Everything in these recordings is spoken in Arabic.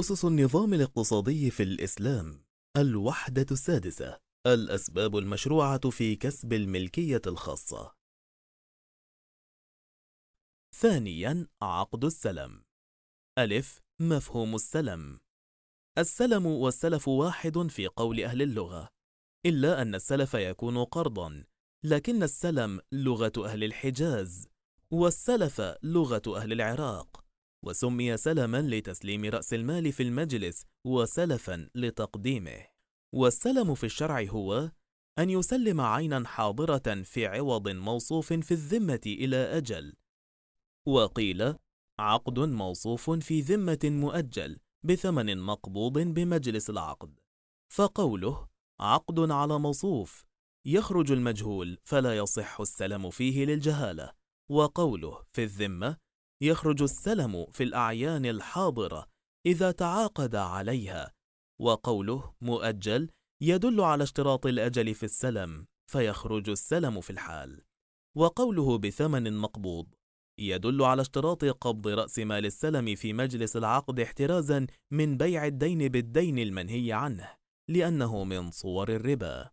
أسس النظام الاقتصادي في الإسلام الوحدة السادسة الأسباب المشروعة في كسب الملكية الخاصة ثانياً عقد السلم ألف مفهوم السلم السلم والسلف واحد في قول أهل اللغة إلا أن السلف يكون قرضاً لكن السلم لغة أهل الحجاز والسلف لغة أهل العراق وسمي سلما لتسليم رأس المال في المجلس وسلفا لتقديمه والسلم في الشرع هو أن يسلم عينا حاضرة في عوض موصوف في الذمة إلى أجل وقيل عقد موصوف في ذمة مؤجل بثمن مقبوض بمجلس العقد فقوله عقد على موصوف يخرج المجهول فلا يصح السلم فيه للجهالة وقوله في الذمة يخرج السلم في الأعيان الحاضرة إذا تعاقد عليها وقوله مؤجل يدل على اشتراط الأجل في السلم فيخرج السلم في الحال وقوله بثمن مقبوض يدل على اشتراط قبض رأس مال السلم في مجلس العقد احترازا من بيع الدين بالدين المنهي عنه لأنه من صور الربا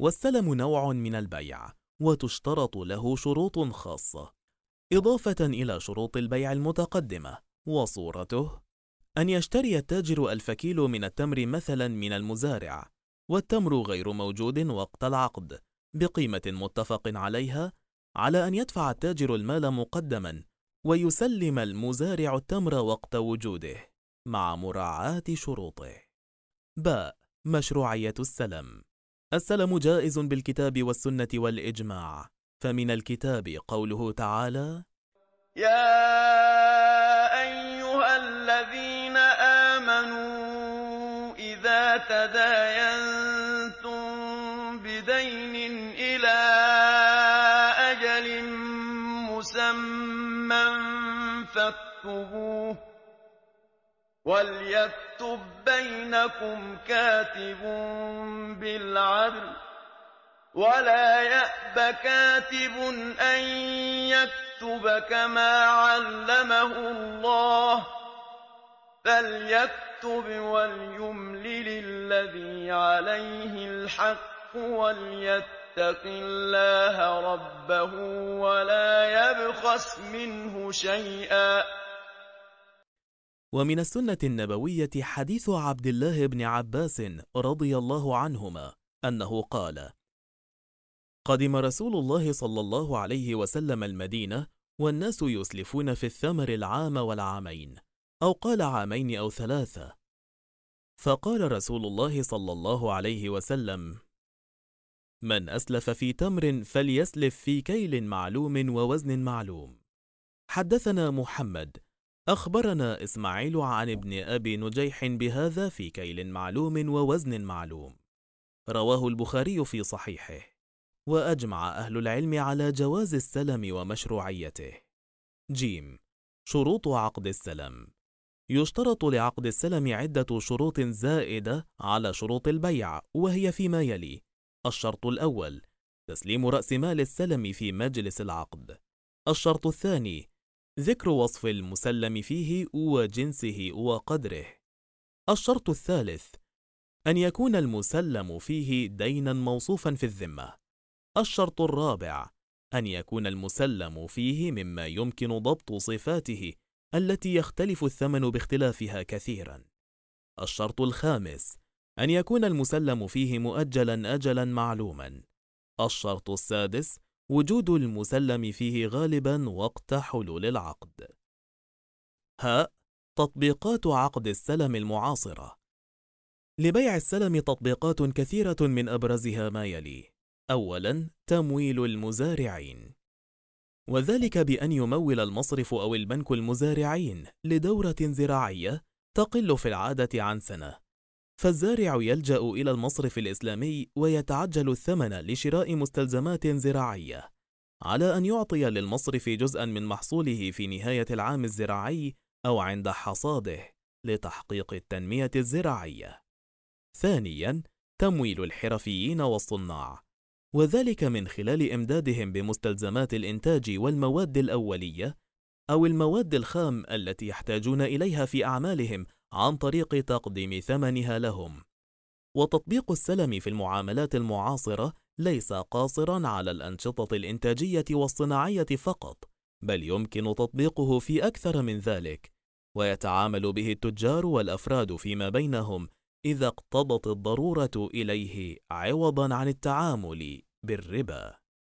والسلم نوع من البيع وتشترط له شروط خاصة إضافة إلى شروط البيع المتقدمة وصورته أن يشتري التاجر ألف كيلو من التمر مثلا من المزارع والتمر غير موجود وقت العقد بقيمة متفق عليها على أن يدفع التاجر المال مقدما ويسلم المزارع التمر وقت وجوده مع مراعاة شروطه ب. مشروعية السلم السلم جائز بالكتاب والسنة والإجماع من الكتاب قوله تعالى يا أيها الذين آمنوا إذا تداينتم بدين إلى أجل مسمى فاكتبوه وليكتب بينكم كاتب بالعدل ولا يأب كاتب أن يكتب كما علمه الله فليكتب وليملل الذي عليه الحق وليتق الله ربه ولا يبخس منه شيئا ومن السنة النبوية حديث عبد الله بن عباس رضي الله عنهما أنه قال قدم رسول الله صلى الله عليه وسلم المدينة والناس يسلفون في الثمر العام والعامين أو قال عامين أو ثلاثة فقال رسول الله صلى الله عليه وسلم من أسلف في تمر فليسلف في كيل معلوم ووزن معلوم حدثنا محمد أخبرنا إسماعيل عن ابن أبي نجيح بهذا في كيل معلوم ووزن معلوم رواه البخاري في صحيحه وأجمع أهل العلم على جواز السلم ومشروعيته. ج. شروط عقد السلم يشترط لعقد السلم عدة شروط زائدة على شروط البيع وهي فيما يلي الشرط الأول تسليم رأس مال السلم في مجلس العقد الشرط الثاني ذكر وصف المسلم فيه وجنسه وقدره الشرط الثالث أن يكون المسلم فيه دينا موصوفا في الذمة الشرط الرابع أن يكون المسلم فيه مما يمكن ضبط صفاته التي يختلف الثمن باختلافها كثيرا الشرط الخامس أن يكون المسلم فيه مؤجلا أجلا معلوما الشرط السادس وجود المسلم فيه غالبا وقت حلول العقد ها تطبيقات عقد السلم المعاصرة لبيع السلم تطبيقات كثيرة من أبرزها ما يلي أولاً تمويل المزارعين وذلك بأن يمول المصرف أو البنك المزارعين لدورة زراعية تقل في العادة عن سنة فالزارع يلجأ إلى المصرف الإسلامي ويتعجل الثمن لشراء مستلزمات زراعية على أن يعطي للمصرف جزءا من محصوله في نهاية العام الزراعي أو عند حصاده لتحقيق التنمية الزراعية ثانياً تمويل الحرفيين والصناع وذلك من خلال إمدادهم بمستلزمات الإنتاج والمواد الأولية أو المواد الخام التي يحتاجون إليها في أعمالهم عن طريق تقديم ثمنها لهم. وتطبيق السلم في المعاملات المعاصرة ليس قاصرًا على الأنشطة الإنتاجية والصناعية فقط، بل يمكن تطبيقه في أكثر من ذلك، ويتعامل به التجار والأفراد فيما بينهم إذا اقتضت الضرورة إليه عوضا عن التعامل بالربا